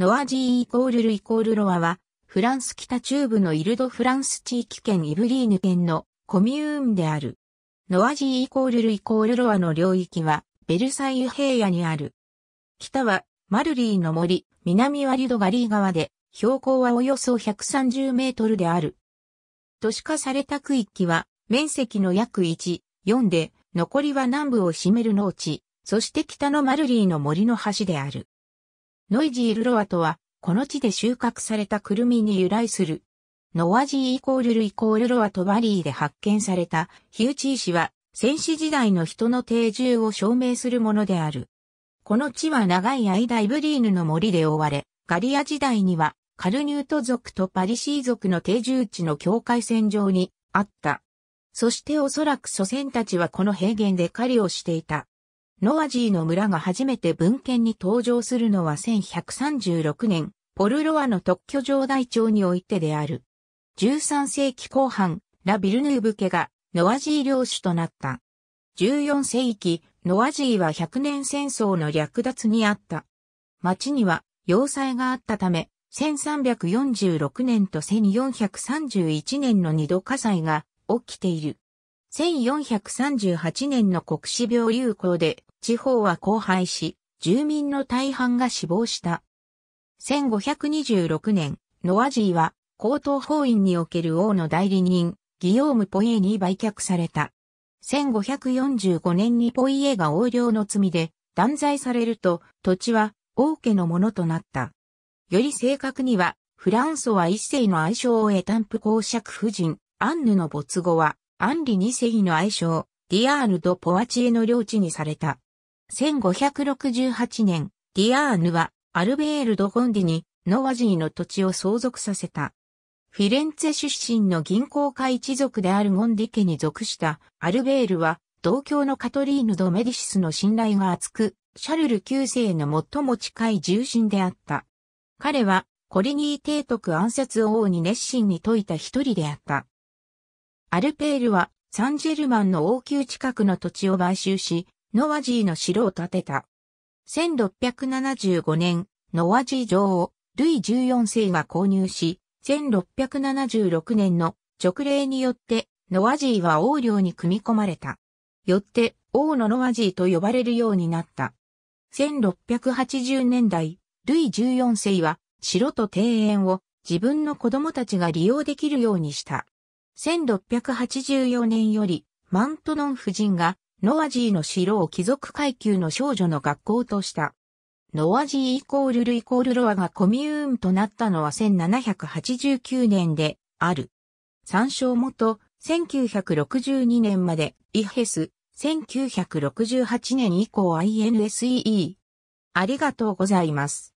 ノアジー・イコールルイコールロアは、フランス北中部のイルドフランス地域圏イブリーヌ県のコミューンである。ノアジー・イコールルイコールロアの領域は、ベルサイユ平野にある。北は、マルリーの森、南はリドガリー川で、標高はおよそ130メートルである。都市化された区域は、面積の約1、4で、残りは南部を占める農地、そして北のマルリーの森の端である。ノイジールロアとは、この地で収穫されたクルミに由来する。ノワジーイコールルイコールロアとバリーで発見されたヒウチー氏は、戦死時代の人の定住を証明するものである。この地は長い間イブリーヌの森で覆われ、ガリア時代にはカルニュート族とパリシー族の定住地の境界線上にあった。そしておそらく祖先たちはこの平原で狩りをしていた。ノアジーの村が初めて文献に登場するのは1136年、ポルロアの特許状大町においてである。13世紀後半、ラ・ビルヌーブ家がノアジー領主となった。14世紀、ノアジーは100年戦争の略奪にあった。町には要塞があったため、1346年と1431年の二度火災が起きている。1438年の国史病流行で地方は荒廃し、住民の大半が死亡した。1526年、ノアジーは、高等法院における王の代理人、ギヨーム・ポイエに売却された。1545年にポイエが横領の罪で断罪されると土地は王家のものとなった。より正確にはフランソは一世の愛称を得たンプ公爵夫人、アンヌの没後はアンリ二世の愛称、ディアールド・ポワチエの領地にされた。1568年、ディアーヌはアルベール・ド・ゴンディにノワジーの土地を相続させた。フィレンツェ出身の銀行家一族であるゴンディ家に属したアルベールは同郷のカトリーヌ・ド・メディシスの信頼が厚く、シャルル九世の最も近い重臣であった。彼はコリニー提督暗殺王に熱心に説いた一人であった。アルペールはサンジェルマンの王宮近くの土地を買収し、ノワジーの城を建てた。1675年、ノワジー城をルイ14世が購入し、1676年の直令によってノワジーは王領に組み込まれた。よって王のノワジーと呼ばれるようになった。1680年代、ルイ14世は城と庭園を自分の子供たちが利用できるようにした。1684年よりマントノン夫人がノアジーの城を貴族階級の少女の学校とした。ノアジーイコールルイコールロアがコミューンとなったのは1789年である。参照元、1962年まで、イヘス、1968年以降 INSEE。ありがとうございます。